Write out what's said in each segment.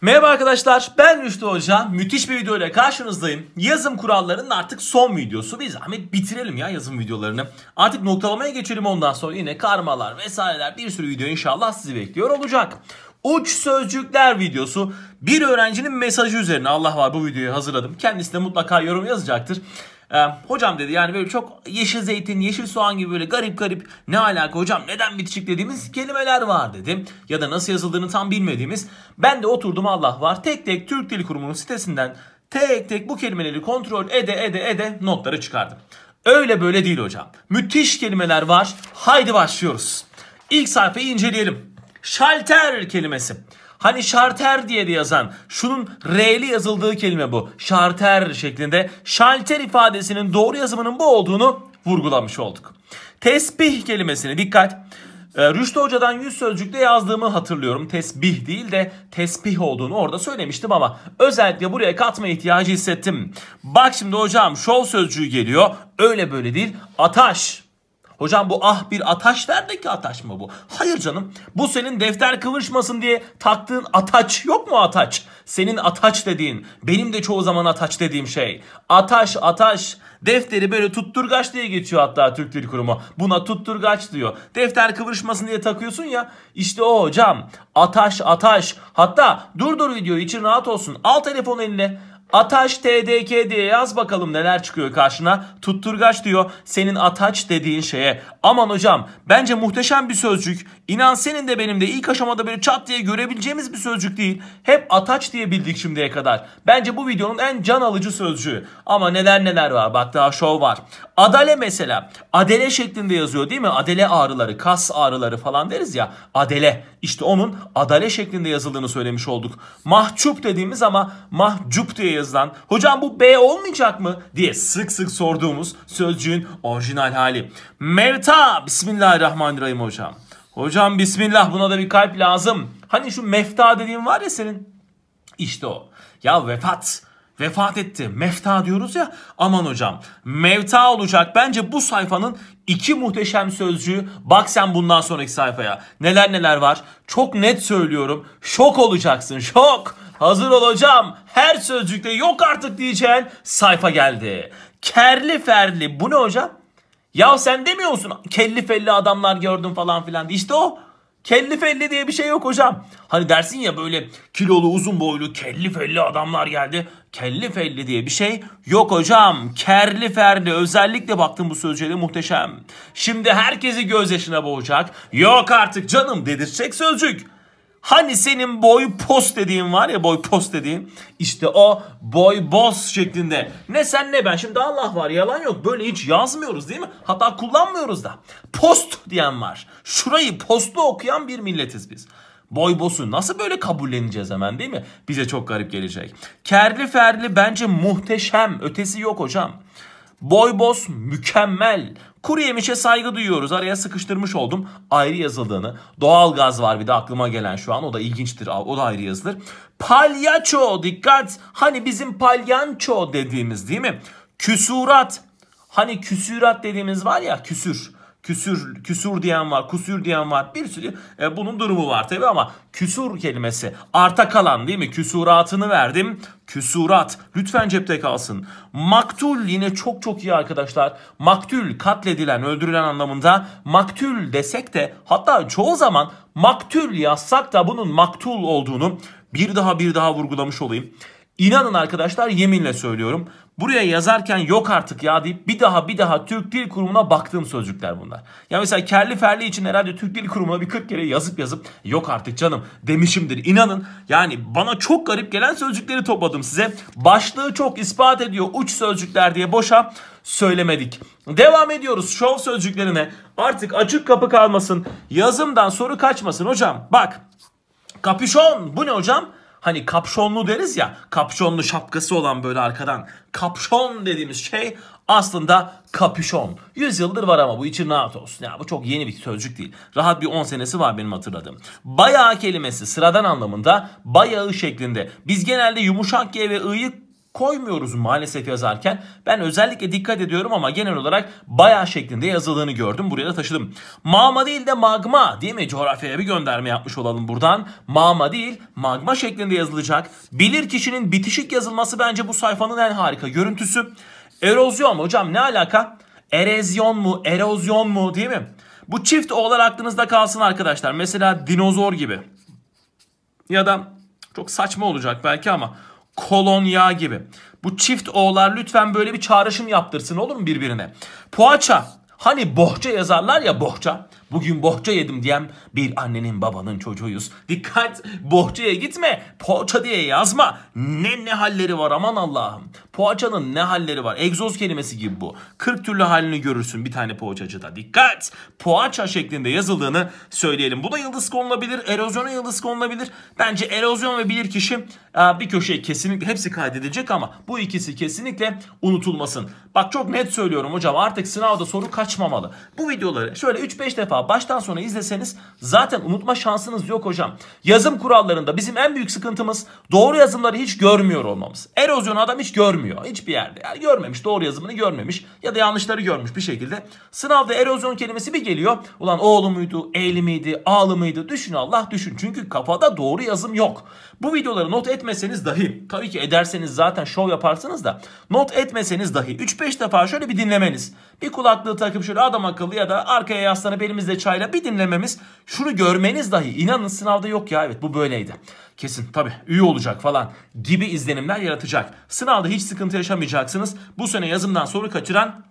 Merhaba arkadaşlar ben Rüştü Hoca. Müthiş bir video ile karşınızdayım. Yazım kurallarının artık son videosu. biz zahmet bitirelim ya yazım videolarını. Artık noktalamaya geçelim ondan sonra yine karmalar vesaireler bir sürü video inşallah sizi bekliyor olacak. Uç sözcükler videosu bir öğrencinin mesajı üzerine Allah var bu videoyu hazırladım. Kendisi de mutlaka yorum yazacaktır. Ee, hocam dedi yani böyle çok yeşil zeytin, yeşil soğan gibi böyle garip garip ne alaka hocam neden bitişik dediğimiz kelimeler var dedim. Ya da nasıl yazıldığını tam bilmediğimiz. Ben de oturdum Allah var tek tek Türk Dil Kurumu'nun sitesinden tek tek bu kelimeleri kontrol ede ede ede notları çıkardım. Öyle böyle değil hocam. Müthiş kelimeler var. Haydi başlıyoruz. İlk sayfayı inceleyelim. Şalter kelimesi. Hani şarter diye de yazan şunun R'li yazıldığı kelime bu. Şarter şeklinde şalter ifadesinin doğru yazımının bu olduğunu vurgulamış olduk. Tesbih kelimesine dikkat. Ee, Rüştü Hoca'dan 100 sözcükte yazdığımı hatırlıyorum. Tesbih değil de tesbih olduğunu orada söylemiştim ama özellikle buraya katma ihtiyacı hissettim. Bak şimdi hocam şov sözcüğü geliyor. Öyle böyle değil. Ataş Hocam bu ah bir ataş ki ataş mı bu? Hayır canım. Bu senin defter kıvırışmasın diye taktığın ataç yok mu ataç? Senin ataç dediğin, benim de çoğu zaman ataç dediğim şey. Ataş, ataş. Defteri böyle tutturgaç diye geçiyor hatta Türk Dil Kurumu. Buna tutturgaç diyor. Defter kıvırışmasın diye takıyorsun ya. İşte o hocam. Ataş, ataş. Hatta dur dur videoyu için rahat olsun. Al telefon eline. Ataş TDK diye yaz bakalım neler çıkıyor karşına. Tutturgaç diyor senin ataç dediğin şeye. Aman hocam bence muhteşem bir sözcük. İnan senin de benim de ilk aşamada böyle çat diye görebileceğimiz bir sözcük değil. Hep ataç diye bildik şimdiye kadar. Bence bu videonun en can alıcı sözcüğü. Ama neler neler var bak daha şov var. Adale mesela. Adele şeklinde yazıyor değil mi? Adele ağrıları, kas ağrıları falan deriz ya. Adele. İşte onun adale şeklinde yazıldığını söylemiş olduk. Mahcup dediğimiz ama mahcup diye yazılıyor yazılan hocam bu B olmayacak mı diye sık sık sorduğumuz sözcüğün orijinal hali. Mevta Bismillahirrahmanirrahim hocam. Hocam Bismillah buna da bir kalp lazım. Hani şu mefta dediğin var ya senin. İşte o. Ya vefat vefat etti. Mefta diyoruz ya aman hocam mevta olacak. Bence bu sayfanın iki muhteşem sözcüğü bak sen bundan sonraki sayfaya. Neler neler var çok net söylüyorum şok olacaksın şok hazır olacağım. her sözcükte yok artık diyeceğin sayfa geldi. Kerli ferli bu ne hocam? Ya sen demiyorsun. musun kelli felli adamlar gördüm falan filan İşte o. Kelli felli diye bir şey yok hocam. Hani dersin ya böyle kilolu uzun boylu kelli felli adamlar geldi. Kelli felli diye bir şey yok hocam. Kerli ferli özellikle baktım bu sözcüğe muhteşem. Şimdi herkesi gözyaşına boğacak. Yok artık canım dedirtecek sözcük. Hani senin boy post dediğin var ya boy post dediğin. işte o boy boss şeklinde. Ne sen ne ben. Şimdi Allah var yalan yok. Böyle hiç yazmıyoruz değil mi? Hatta kullanmıyoruz da. Post diyen var. Şurayı postlu okuyan bir milletiz biz. Boy bosu nasıl böyle kabulleneceğiz hemen değil mi? Bize çok garip gelecek. Kerli ferli bence muhteşem. Ötesi yok hocam. Boy, Boybos mükemmel. Kuru yemişe saygı duyuyoruz. Araya sıkıştırmış oldum. Ayrı yazıldığını. Doğal gaz var bir de aklıma gelen şu an. O da ilginçtir. O da ayrı yazılır. Palyaço dikkat. Hani bizim palyanço dediğimiz değil mi? Küsurat. Hani küsurat dediğimiz var ya küsür küsür, küsür diyen var, kusur diyen var. Bir sürü e, bunun durumu var tabi ama küsur kelimesi arta kalan değil mi? Küsuratını verdim. Küsurat lütfen cepte kalsın. Maktul yine çok çok iyi arkadaşlar. Maktul katledilen, öldürülen anlamında. Maktul desek de hatta çoğu zaman maktul yazsak da bunun maktul olduğunu bir daha bir daha vurgulamış olayım. İnanın arkadaşlar yeminle söylüyorum. Buraya yazarken yok artık ya deyip bir daha bir daha Türk Dil Kurumu'na baktığım sözcükler bunlar. Ya mesela kerli ferli için herhalde Türk Dil Kurumu'na bir 40 kere yazıp yazıp yok artık canım demişimdir. inanın. yani bana çok garip gelen sözcükleri topladım size. Başlığı çok ispat ediyor uç sözcükler diye boşa söylemedik. Devam ediyoruz şov sözcüklerine. Artık açık kapı kalmasın. Yazımdan soru kaçmasın hocam. Bak kapüşon bu ne hocam? Hani kapşonlu deriz ya kapşonlu şapkası olan böyle arkadan kapşon dediğimiz şey aslında kapüşon. 100 var ama bu için rahat olsun. Ya bu çok yeni bir sözcük değil. Rahat bir 10 senesi var benim hatırladığım. Bayağı kelimesi sıradan anlamında bayağı şeklinde. Biz genelde yumuşak G ve I'yı koymuyoruz maalesef yazarken. Ben özellikle dikkat ediyorum ama genel olarak baya şeklinde yazıldığını gördüm. Buraya da taşıdım. Mama değil de magma değil mi? Coğrafyaya bir gönderme yapmış olalım buradan. Mama değil magma şeklinde yazılacak. Bilir kişinin bitişik yazılması bence bu sayfanın en harika görüntüsü. Erozyon mu hocam ne alaka? Erozyon mu? Erozyon mu değil mi? Bu çift oğlar aklınızda kalsın arkadaşlar. Mesela dinozor gibi. Ya da çok saçma olacak belki ama kolonya gibi. Bu çift oğlar lütfen böyle bir çağrışım yaptırsın olur mu birbirine? Poğaça. Hani bohça yazarlar ya bohça. Bugün bohça yedim diyen bir annenin babanın çocuğuyuz. Dikkat bohçaya gitme poğaça diye yazma. Ne ne halleri var aman Allah'ım. Poğaçanın ne halleri var? Egzoz kelimesi gibi bu. 40 türlü halini görürsün bir tane poğaçacıda. Dikkat poğaça şeklinde yazıldığını söyleyelim. Bu da yıldız konulabilir. Erozyona yıldız konulabilir. Bence erozyon ve bilirkişi e, bir köşeye kesinlikle hepsi kaydedilecek ama bu ikisi kesinlikle unutulmasın. Bak çok net söylüyorum hocam artık sınavda soru kaçmamalı. Bu videoları şöyle 3-5 defa baştan sona izleseniz zaten unutma şansınız yok hocam. Yazım kurallarında bizim en büyük sıkıntımız doğru yazımları hiç görmüyor olmamız. Erozyonu adam hiç görmüyor. Hiçbir yerde. Yani görmemiş. Doğru yazımını görmemiş. Ya da yanlışları görmüş bir şekilde. Sınavda erozyon kelimesi bir geliyor. Ulan oğlu muydu? Eğli miydi? Ağlı mıydı? Düşün Allah düşün. Çünkü kafada doğru yazım yok. Bu videoları not etmeseniz dahi tabii ki ederseniz zaten şov yaparsınız da not etmeseniz dahi 3-5 defa şöyle bir dinlemeniz. Bir kulaklığı takıp şöyle adam akıllı ya da arkaya yaslanıp elimizde çayla bir dinlememiz şunu görmeniz dahi inanın sınavda yok ya evet bu böyleydi. Kesin tabii üye olacak falan gibi izlenimler yaratacak. Sınavda hiç sıkıntı yaşamayacaksınız. Bu sene yazımdan soru kaçıran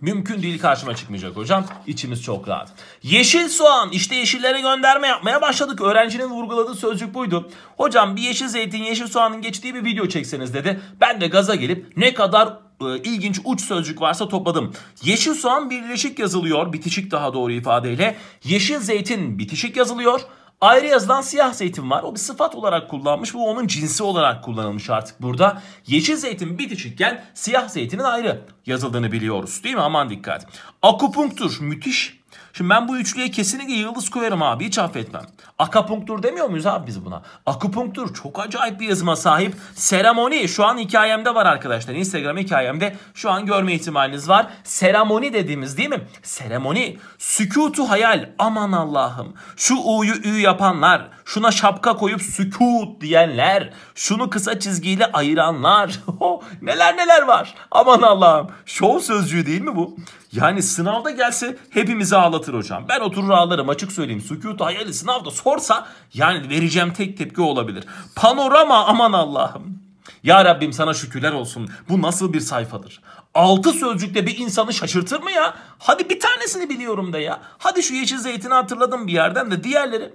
Mümkün değil karşıma çıkmayacak hocam. İçimiz çok rahat. Yeşil soğan. İşte yeşillere gönderme yapmaya başladık. Öğrencinin vurguladığı sözcük buydu. Hocam bir yeşil zeytin, yeşil soğanın geçtiği bir video çekseniz dedi. Ben de gaza gelip ne kadar e, ilginç uç sözcük varsa topladım. Yeşil soğan birleşik yazılıyor, bitişik daha doğru ifadeyle. Yeşil zeytin bitişik yazılıyor. Ayrı yazılan siyah zeytin var. O bir sıfat olarak kullanmış. Bu onun cinsi olarak kullanılmış artık burada. Yeşil zeytin bitişikken siyah zeytinin ayrı yazıldığını biliyoruz değil mi? Aman dikkat. Akupunktur müthiş Şimdi ben bu üçlüye kesinlikle yıldız koyarım abi hiç affetmem. Akapunktur demiyor muyuz abi biz buna? Akupunktur çok acayip bir yazıma sahip. Seremoni şu an hikayemde var arkadaşlar. Instagram hikayemde şu an görme ihtimaliniz var. Seremoni dediğimiz değil mi? Seremoni. Sükutu hayal. Aman Allah'ım. Şu u'yu ü yapanlar. Şuna şapka koyup sükut diyenler. Şunu kısa çizgiyle ayıranlar. neler neler var. Aman Allah'ım. Şov sözcüğü değil mi bu? Yani sınavda gelse hepimizi ağlatır ağlatır hocam. Ben oturur ağlarım açık söyleyeyim. Sükut hayali sınavda sorsa yani vereceğim tek tepki olabilir. Panorama aman Allah'ım. Ya Rabbim sana şükürler olsun. Bu nasıl bir sayfadır? Altı sözcükle bir insanı şaşırtır mı ya? Hadi bir tanesini biliyorum da ya. Hadi şu yeşil zeytini hatırladım bir yerden de diğerleri.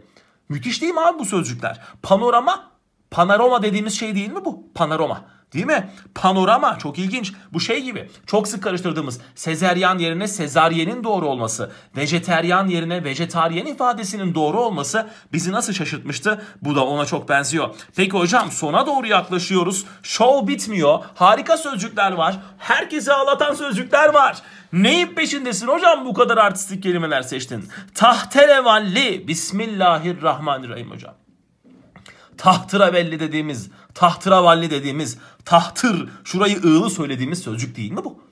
Müthiş değil mi abi bu sözcükler? Panorama, panorama dediğimiz şey değil mi bu? Panorama. Değil mi? Panorama çok ilginç. Bu şey gibi çok sık karıştırdığımız sezeryan yerine sezaryenin doğru olması, vejeteryan yerine vejetaryen ifadesinin doğru olması bizi nasıl şaşırtmıştı? Bu da ona çok benziyor. Peki hocam sona doğru yaklaşıyoruz. Show bitmiyor. Harika sözcükler var. Herkesi ağlatan sözcükler var. Neyin peşindesin hocam bu kadar artistik kelimeler seçtin? Tahterevalli. Bismillahirrahmanirrahim hocam tahtıra belli dediğimiz, tahtıra valli dediğimiz, tahtır şurayı ığlı söylediğimiz sözcük değil mi bu?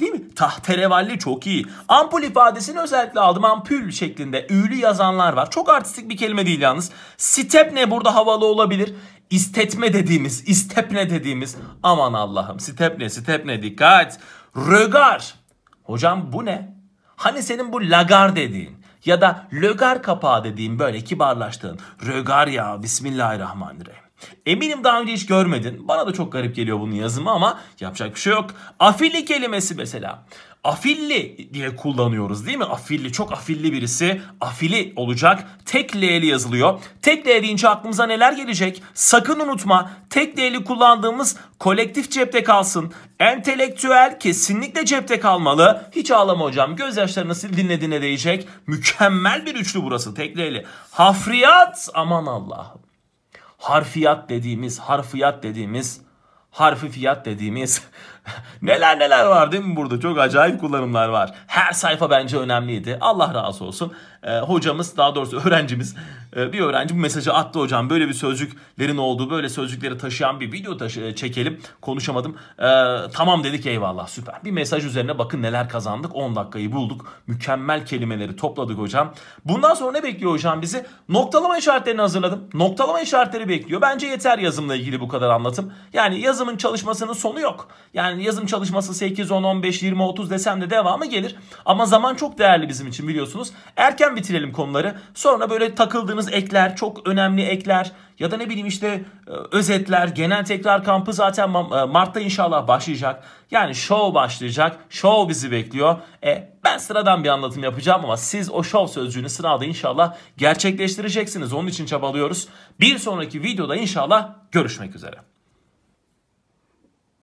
Değil mi? Tahterevalli çok iyi. Ampul ifadesini özellikle aldım. Ampul şeklinde ülü yazanlar var. Çok artistik bir kelime değil yalnız. Step ne burada havalı olabilir. İstetme dediğimiz, istepne dediğimiz. Aman Allah'ım step ne, step ne dikkat. Rögar. Hocam bu ne? Hani senin bu lagar dediğin ya da lögar kapağı dediğim böyle kibarlaştığın rögar ya bismillahirrahmanirrahim. Eminim daha önce hiç görmedin. Bana da çok garip geliyor bunun yazımı ama yapacak bir şey yok. Afili kelimesi mesela afilli diye kullanıyoruz değil mi? Afilli çok afilli birisi afili olacak. Tek L'li yazılıyor. Tek L deyince aklımıza neler gelecek? Sakın unutma tek L'li kullandığımız kolektif cepte kalsın. Entelektüel kesinlikle cepte kalmalı. Hiç ağlama hocam gözyaşlarını sil dinlediğine değecek. Mükemmel bir üçlü burası tek L'li. Hafriyat aman Allah'ım. Harfiyat dediğimiz harfiyat dediğimiz harfi fiyat dediğimiz neler neler var değil mi burada? Çok acayip kullanımlar var. Her sayfa bence önemliydi. Allah razı olsun. Ee, hocamız daha doğrusu öğrencimiz e, bir öğrenci bu mesajı attı hocam. Böyle bir sözcüklerin olduğu böyle sözcükleri taşıyan bir video taşı e, çekelim. Konuşamadım. Ee, tamam dedik eyvallah süper. Bir mesaj üzerine bakın neler kazandık. 10 dakikayı bulduk. Mükemmel kelimeleri topladık hocam. Bundan sonra ne bekliyor hocam bizi? Noktalama işaretlerini hazırladım. Noktalama işaretleri bekliyor. Bence yeter yazımla ilgili bu kadar anlatım. Yani yazımın çalışmasının sonu yok. Yani yani yazım çalışması 8, 10, 15, 20, 30 desem de devamı gelir. Ama zaman çok değerli bizim için biliyorsunuz. Erken bitirelim konuları. Sonra böyle takıldığınız ekler, çok önemli ekler ya da ne bileyim işte e, özetler, genel tekrar kampı zaten e, Mart'ta inşallah başlayacak. Yani show başlayacak. Show bizi bekliyor. E, ben sıradan bir anlatım yapacağım ama siz o show sözcüğünü sınavda inşallah gerçekleştireceksiniz. Onun için çabalıyoruz. Bir sonraki videoda inşallah görüşmek üzere.